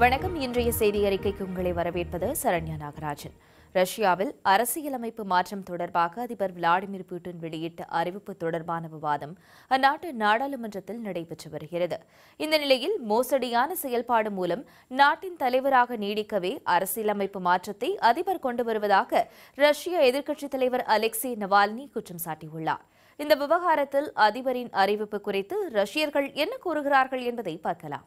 வணக்கம் இன்றைய செய்தி அறிக்கைக்கு உங்களை வரவேற்பது சரண்யா நாகராஜன் ரஷ்யாவில் அரசியலமைப்பு மாற்றம் தொடர்பாக அதிபர் விளாடிமிர் புட்டின் வெளியிட்ட அறிவிப்பு தொடர்பான விவாதம் அந்நாட்டு நாடாளுமன்றத்தில் நடைபெற்று வருகிறது இந்த நிலையில் மோசடியான செயல்பாடு மூலம் நாட்டின் தலைவராக நீடிக்கவே அரசியலமைப்பு மாற்றத்தை அதிபர் கொண்டு வருவதாக ரஷ்ய எதிர்க்கட்சித் தலைவர் அலெக்சி நவால்னி குற்றம் சாட்டியுள்ளார் இந்த விவகாரத்தில் அதிபரின் அறிவிப்பு குறித்து ரஷ்யர்கள் என்ன கூறுகிறார்கள் என்பதை பார்க்கலாம்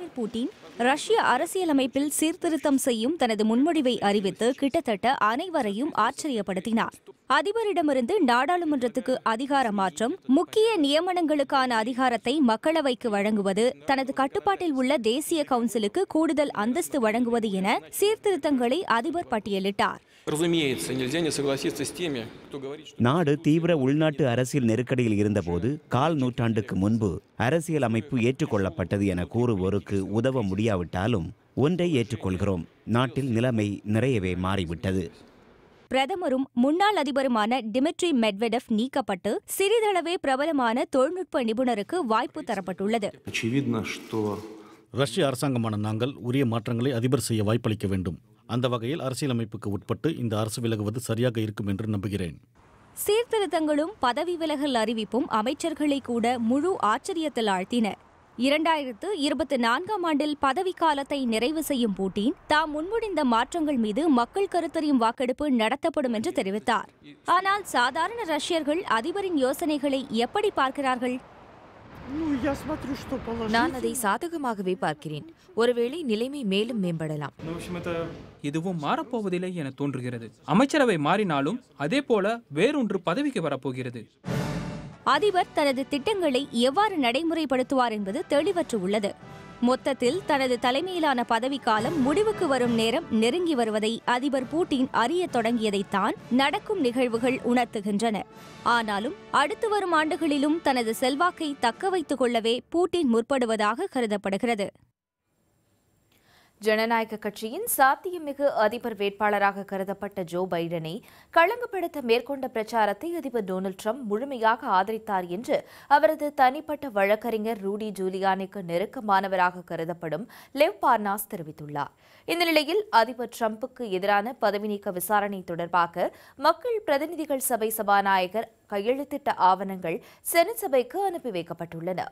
விளாடிமிர் புட்டின் ரஷ்ய அரசியலமைப்பில் சீர்திருத்தம் செய்யும் தனது முன்மொழிவை அறிவித்து கிட்டத்தட்ட அனைவரையும் ஆச்சரியப்படுத்தினார் அதிபரிடமிருந்து நாடாளுமன்றத்துக்கு அதிகார மாற்றம் முக்கிய நியமனங்களுக்கான அதிகாரத்தை மக்களவைக்கு வழங்குவது தனது கட்டுப்பாட்டில் உள்ள தேசிய கவுன்சிலுக்கு கூடுதல் அந்தஸ்து வழங்குவது என சீர்திருத்தங்களை அதிபர் பட்டியலிட்டார் நாடு தீவிர உள்நாட்டு அரசியல் நெருக்கடியில் இருந்தபோது கால் நூற்றாண்டுக்கு முன்பு அரசியல் அமைப்பு ஏற்றுக்கொள்ளப்பட்டது என கூறுவோருக்கு அவர்களுக்கு உதவ முடியாவிட்டாலும் ஒன்றை ஏற்றுக்கொள்கிறோம் நாட்டில் நிலைமை நிறையவே மாறிவிட்டது பிரதமரும் முன்னாள் அதிபருமான டிமிட்ரி மெட்வெடெஃப் நீக்கப்பட்டு சிறிதளவே பிரபலமான தொழில்நுட்ப நிபுணருக்கு வாய்ப்பு தரப்பட்டுள்ளது ரஷ்ய அரசாங்கமான நாங்கள் உரிய மாற்றங்களை அதிபர் செய்ய வாய்ப்பளிக்க வேண்டும் அந்த வகையில் அரசியலமைப்புக்கு உட்பட்டு இந்த அரசு விலகுவது சரியாக இருக்கும் என்று நம்புகிறேன் சீர்திருத்தங்களும் பதவி விலகல் அறிவிப்பும் அமைச்சர்களை கூட முழு ஆச்சரியத்தில் ஆழ்த்தின இரண்டாயிரத்து இருபத்தி நான்காம் ஆண்டில் பதவிக்காலத்தை நிறைவு செய்யும் பூட்டின் தாம் முன்மொழிந்த மாற்றங்கள் மீது மக்கள் கருத்தறியும் வாக்கெடுப்பு நடத்தப்படும் என்று தெரிவித்தார் ஆனால் சாதாரண ரஷ்யர்கள் அதிபரின் யோசனைகளை எப்படி பார்க்கிறார்கள் நான் அதை சாதகமாகவே பார்க்கிறேன் ஒருவேளை நிலைமை மேலும் மேம்படலாம் இதுவும் மாறப்போவதில்லை என தோன்றுகிறது அமைச்சரவை மாறினாலும் அதே போல வேறொன்று பதவிக்கு வரப்போகிறது அதிபர் தனது திட்டங்களை எவ்வாறு நடைமுறைப்படுத்துவார் என்பது தெளிவற்று உள்ளது மொத்தத்தில் தனது தலைமையிலான பதவிக்காலம் முடிவுக்கு வரும் நேரம் நெருங்கி வருவதை அதிபர் பூட்டின் அறிய தொடங்கியதைத்தான் நடக்கும் நிகழ்வுகள் உணர்த்துகின்றன ஆனாலும் அடுத்து வரும் ஆண்டுகளிலும் தனது செல்வாக்கை தக்க வைத்துக் கொள்ளவே பூட்டின் முற்படுவதாக கருதப்படுகிறது ஜனநாயக கட்சியின் சாத்தியமிகு அதிபர் வேட்பாளராக கருதப்பட்ட ஜோ பைடனை களங்கப்படுத்த மேற்கொண்ட பிரச்சாரத்தை அதிபர் டொனால்டு ட்ரம்ப் முழுமையாக ஆதரித்தார் என்று அவரது தனிப்பட்ட வழக்கறிஞர் ரூடி ஜூலியானிக்கு நெருக்கமானவராக கருதப்படும் லெவ் பார்னாஸ் தெரிவித்துள்ளார் இந்த நிலையில் அதிபர் டிரம்புக்கு எதிரான பதவி நீக்க விசாரணை தொடர்பாக மக்கள் பிரதிநிதிகள் சபை சபாநாயகர் கையெழுத்திட்ட ஆவணங்கள் செனட் சபைக்கு அனுப்பி வைக்கப்பட்டுள்ளன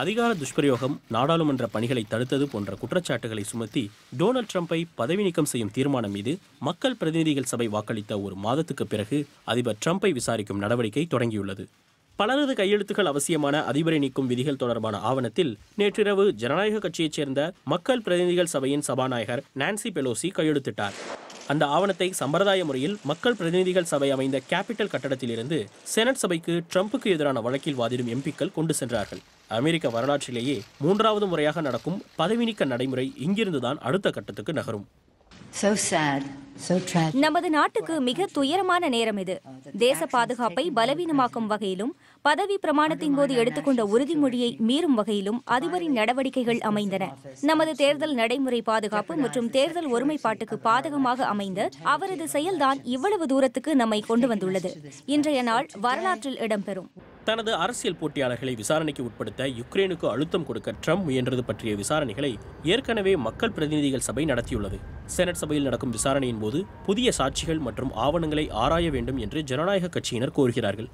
அதிகார துஷ்பிரயோகம் நாடாளுமன்ற பணிகளை தடுத்தது போன்ற குற்றச்சாட்டுகளை சுமத்தி டொனால்டு ட்ரம்ப்பை பதவி நீக்கம் செய்யும் தீர்மானம் மீது மக்கள் பிரதிநிதிகள் சபை வாக்களித்த ஒரு மாதத்துக்கு பிறகு அதிபர் ட்ரம்ப்பை விசாரிக்கும் நடவடிக்கை தொடங்கியுள்ளது பலரது கையெழுத்துகள் அவசியமான அதிபரை நீக்கும் விதிகள் தொடர்பான ஆவணத்தில் நேற்றிரவு ஜனநாயக கட்சியைச் சேர்ந்த மக்கள் பிரதிநிதிகள் சபையின் சபாநாயகர் நான்சி பெலோசி கையெழுத்திட்டார் அந்த ஆவணத்தை சம்பிரதாய முறையில் மக்கள் பிரதிநிதிகள் சபை அமைந்த கேபிட்டல் கட்டடத்திலிருந்து செனட் சபைக்கு ட்ரம்புக்கு எதிரான வழக்கில் வாதிடும் எம்பிக்கள் கொண்டு சென்றார்கள் அமெரிக்க வரலாற்றிலேயே மூன்றாவது முறையாக நடக்கும் பதவி நீக்க நடைமுறை இங்கிருந்துதான் அடுத்த கட்டத்துக்கு நகரும் So sad. நமது நாட்டுக்கு மிக துயரமான நேரம் இது தேச பாதுகாப்பை பலவீனமாக்கும் வகையிலும் பதவி பிரமாணத்தின் போது எடுத்துக்கொண்ட உறுதிமொழியை மீறும் வகையிலும் அதிபரின் நடவடிக்கைகள் அமைந்தன நமது தேர்தல் நடைமுறை பாதுகாப்பு மற்றும் தேர்தல் ஒருமைப்பாட்டுக்கு பாதகமாக அமைந்த அவரது செயல்தான் இவ்வளவு தூரத்துக்கு நம்மை கொண்டு வந்துள்ளது இன்றைய நாள் வரலாற்றில் இடம்பெறும் தனது அரசியல் போட்டியாளர்களை விசாரணைக்கு உட்படுத்த யுக்ரைனுக்கு அழுத்தம் கொடுக்க ட்ரம்ப் முயன்றது பற்றிய விசாரணைகளை ஏற்கனவே மக்கள் பிரதிநிதிகள் சபை நடத்தியுள்ளது செனட் சபையில் நடக்கும் விசாரணையின் போது புதிய சாட்சிகள் மற்றும் ஆவணங்களை ஆராய வேண்டும் என்று ஜனநாயக கட்சியினர் கோருகிறார்கள்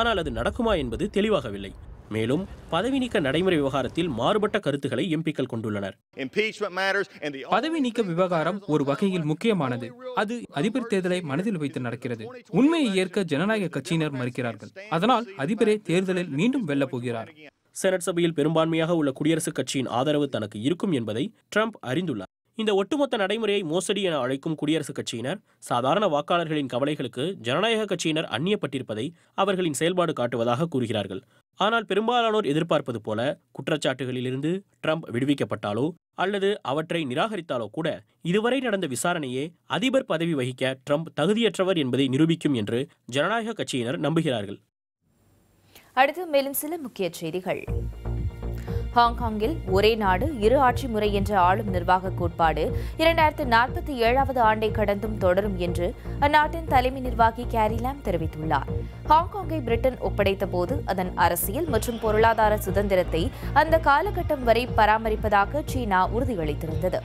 ஆனால் அது நடக்குமா என்பது தெளிவாகவில்லை மேலும் பதவி நீக்க நடைமுறை விவகாரத்தில் மாறுபட்ட கருத்துக்களை எம்பிக்கள் கொண்டுள்ளனர் பதவி நீக்க விவகாரம் ஒரு வகையில் முக்கியமானது அது அதிபர் தேர்தலை மனதில் வைத்து நடக்கிறது உண்மையை ஏற்க ஜனநாயக கட்சியினர் மறுக்கிறார்கள் அதனால் அதிபரே தேர்தலில் மீண்டும் வெல்லப் போகிறார் செனட் சபையில் பெரும்பான்மையாக உள்ள குடியரசுக் கட்சியின் ஆதரவு தனக்கு இருக்கும் என்பதை ட்ரம்ப் அறிந்துள்ளார் இந்த ஒட்டுமொத்த நடைமுறையை மோசடி என அழைக்கும் குடியரசுக் கட்சியினர் சாதாரண வாக்காளர்களின் கவலைகளுக்கு ஜனநாயக கட்சியினர் அந்நியப்பட்டிருப்பதை அவர்களின் செயல்பாடு காட்டுவதாக கூறுகிறார்கள் ஆனால் பெரும்பாலானோர் எதிர்பார்ப்பது போல குற்றச்சாட்டுகளிலிருந்து ட்ரம்ப் விடுவிக்கப்பட்டாலோ அல்லது அவற்றை நிராகரித்தாலோ கூட இதுவரை நடந்த விசாரணையே அதிபர் பதவி வகிக்க ட்ரம்ப் தகுதியற்றவர் என்பதை நிரூபிக்கும் என்று ஜனநாயக கட்சியினர் நம்புகிறார்கள் அடுத்து மேலும் சில முக்கிய செய்திகள் ஹாங்காங்கில் ஒரே நாடு இரு ஆட்சி முறை என்ற ஆளும் நிர்வாக கோட்பாடு இரண்டாயிரத்து நாற்பத்தி ஏழாவது ஆண்டை கடந்தும் தொடரும் என்று அந்நாட்டின் தலைமை நிர்வாகி கேரிலாம் தெரிவித்துள்ளார் ஹாங்காங்கை பிரிட்டன் ஒப்படைத்த போது அதன் அரசியல் மற்றும் பொருளாதார சுதந்திரத்தை அந்த காலகட்டம் வரை பராமரிப்பதாக சீனா உறுதியளித்திருந்தது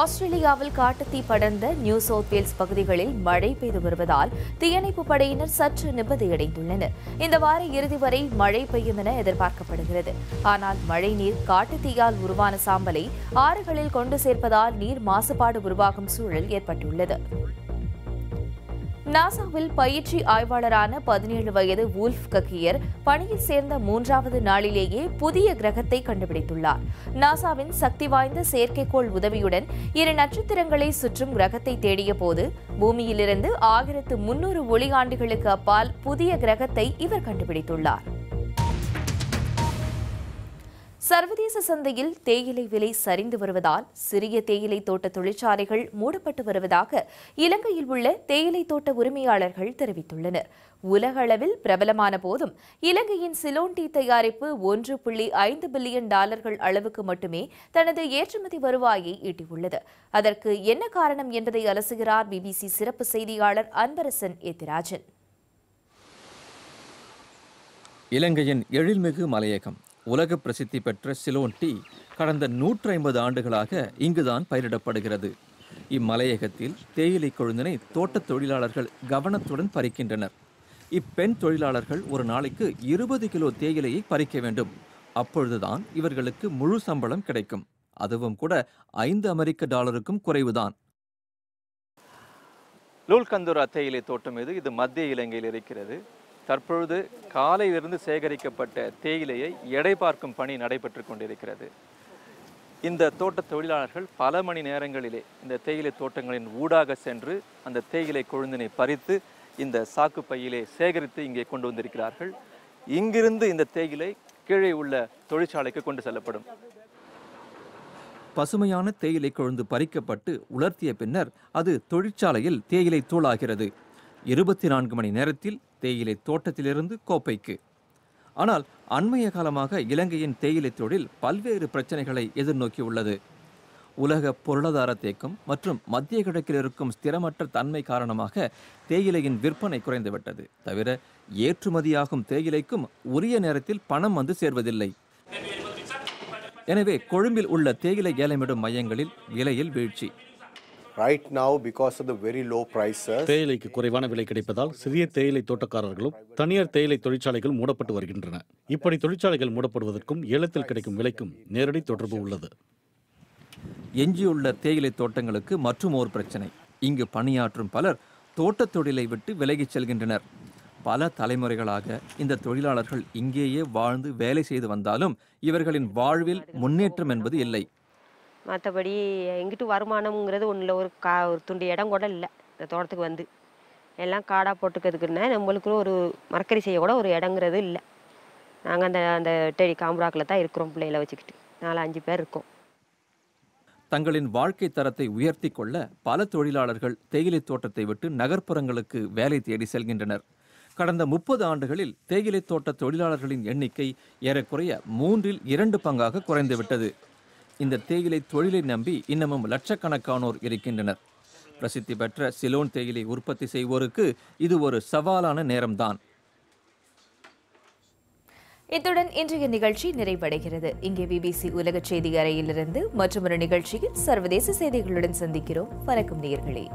ஆஸ்திரேலியாவில் காட்டுத்தீ படர்ந்த நியூ சவுத் வேல்ஸ் பகுதிகளில் மழை பெய்து வருவதால் தீயணைப்பு படையினர் சற்று நிபந்தையடைந்துள்ளனர் இந்த வார இறுதி வரை மழை பெய்யும் என எதிர்பார்க்கப்படுகிறது ஆனால் மழைநீர் காட்டுத்தீயால் உருவான சாம்பலை ஆறுகளில் கொண்டு சேர்ப்பதால் நீர் மாசுபாடு உருவாகும் சூழல் ஏற்பட்டுள்ளது நாசாவில் பயிற்சி ஆய்வாளரான பதினேழு வயது வூல்ஃப் கக்கியர் பணியில் சேர்ந்த மூன்றாவது நாளிலேயே புதிய கிரகத்தை கண்டுபிடித்துள்ளார் நாசாவின் சக்தி வாய்ந்த செயற்கைக்கோள் உதவியுடன் இரு நட்சத்திரங்களை சுற்றும் கிரகத்தை தேடிய போது பூமியிலிருந்து ஆயிரத்து முன்னூறு ஆண்டுகளுக்கு அப்பால் புதிய கிரகத்தை இவர் கண்டுபிடித்துள்ளார் சர்வதேச சந்தையில் தேயிலை விலை சரிந்து வருவதால் சிறிய தேயிலை தோட்ட தொழிற்சாலைகள் மூடப்பட்டு வருவதாக இலங்கையில் உள்ள தேயிலை தோட்ட உரிமையாளர்கள் தெரிவித்துள்ளனர் உலக அளவில் பிரபலமான போதும் இலங்கையின் சிலோன் டீ தயாரிப்பு ஒன்று புள்ளி ஐந்து பில்லியன் டாலர்கள் அளவுக்கு மட்டுமே தனது ஏற்றுமதி வருவாயை ஈட்டியுள்ளது அதற்கு என்ன காரணம் என்பதை அலசுகிறார் பிபிசி சிறப்பு செய்தியாளர் அன்பரசன் எத்திராஜன் இலங்கையின் எழில்மிகு மலையகம் உலக பிரசித்தி பெற்ற சிலோன் டீ கடந்த நூற்றி ஐம்பது ஆண்டுகளாக இங்குதான் பயிரிடப்படுகிறது இம்மலையகத்தில் தேயிலை கொழுந்தினை தோட்ட தொழிலாளர்கள் கவனத்துடன் பறிக்கின்றனர் இப்பெண் தொழிலாளர்கள் ஒரு நாளைக்கு இருபது கிலோ தேயிலையை பறிக்க வேண்டும் அப்பொழுதுதான் இவர்களுக்கு முழு சம்பளம் கிடைக்கும் அதுவும் கூட ஐந்து அமெரிக்க டாலருக்கும் குறைவுதான் லூல்கந்தூரா தேயிலை தோட்டம் இது இது மத்திய இலங்கையில் இருக்கிறது தற்பொழுது காலையிலிருந்து சேகரிக்கப்பட்ட தேயிலையை எடை பார்க்கும் பணி நடைபெற்று கொண்டிருக்கிறது இந்த தோட்ட தொழிலாளர்கள் பல மணி நேரங்களிலே இந்த தேயிலை தோட்டங்களின் ஊடாக சென்று அந்த தேயிலை கொழுந்தினை பறித்து இந்த சாக்கு பையிலே சேகரித்து இங்கே கொண்டு வந்திருக்கிறார்கள் இங்கிருந்து இந்த தேயிலை கீழே உள்ள தொழிற்சாலைக்கு கொண்டு செல்லப்படும் பசுமையான தேயிலை கொழுந்து பறிக்கப்பட்டு உலர்த்திய பின்னர் அது தொழிற்சாலையில் தேயிலை தூளாகிறது இருபத்தி நான்கு மணி நேரத்தில் தேயிலை தோட்டத்திலிருந்து கோப்பைக்கு ஆனால் அண்மைய காலமாக இலங்கையின் தேயிலை தொழில் பல்வேறு பிரச்சனைகளை எதிர்நோக்கியுள்ளது உலக பொருளாதார தேக்கம் மற்றும் மத்திய கிழக்கில் இருக்கும் ஸ்திரமற்ற தன்மை காரணமாக தேயிலையின் விற்பனை குறைந்துவிட்டது தவிர ஏற்றுமதியாகும் தேயிலைக்கும் உரிய நேரத்தில் பணம் வந்து சேர்வதில்லை எனவே கொழும்பில் உள்ள தேயிலை ஏலமிடும் மையங்களில் விலையில் வீழ்ச்சி தேயிலைக்கு குறைவான விலை கிடைப்பதால் சிறிய தேயிலை தோட்டக்காரர்களும் தனியார் தேயிலை தொழிற்சாலைகள் மூடப்பட்டு வருகின்றன இப்படி தொழிற்சாலைகள் மூடப்படுவதற்கும் ஏலத்தில் கிடைக்கும் விலைக்கும் நேரடி தொடர்பு உள்ளது எஞ்சியுள்ள தேயிலை தோட்டங்களுக்கு மற்றும் ஒரு பிரச்சனை இங்கு பணியாற்றும் பலர் தோட்டத் தொழிலை விட்டு விலகிச் செல்கின்றனர் பல தலைமுறைகளாக இந்த தொழிலாளர்கள் இங்கேயே வாழ்ந்து வேலை செய்து வந்தாலும் இவர்களின் வாழ்வில் முன்னேற்றம் என்பது இல்லை மற்றபடி எங்கிட்டு வருமானம்ங்கிறது ஒன்றில் ஒரு கா ஒரு துண்டு இடம் கூட இல்லை இந்த தோட்டத்துக்கு வந்து எல்லாம் காடாக போட்டுக்கிறதுக்குன்னா நம்மளுக்கு ஒரு மரக்கறி செய்ய கூட ஒரு இடங்கிறது இல்லை நாங்கள் அந்த அந்த டெடி காம்புராக்கில் தான் இருக்கிறோம் பிள்ளைகளை வச்சுக்கிட்டு நாலு அஞ்சு பேர் இருக்கோம் தங்களின் வாழ்க்கை தரத்தை உயர்த்தி கொள்ள பல தொழிலாளர்கள் தேயிலை தோட்டத்தை விட்டு நகர்ப்புறங்களுக்கு வேலை தேடி செல்கின்றனர் கடந்த முப்பது ஆண்டுகளில் தேயிலை தோட்ட தொழிலாளர்களின் எண்ணிக்கை ஏறக்குறைய மூன்றில் இரண்டு பங்காக குறைந்துவிட்டது இந்த தேயிலை தொழிலை நம்பி இன்னமும் லட்சக்கணக்கானோர் இருக்கின்றனர் பிரசித்தி பெற்ற சிலோன் தேயிலை உற்பத்தி செய்வோருக்கு இது ஒரு சவாலான நேரம்தான் இத்துடன் இன்றைய நிகழ்ச்சி நிறைவடைகிறது இங்கே பிபிசி உலக செய்தி அறையிலிருந்து மற்றொரு நிகழ்ச்சியில் சர்வதேச செய்திகளுடன் சந்திக்கிறோம் வணக்கம் நேர்களே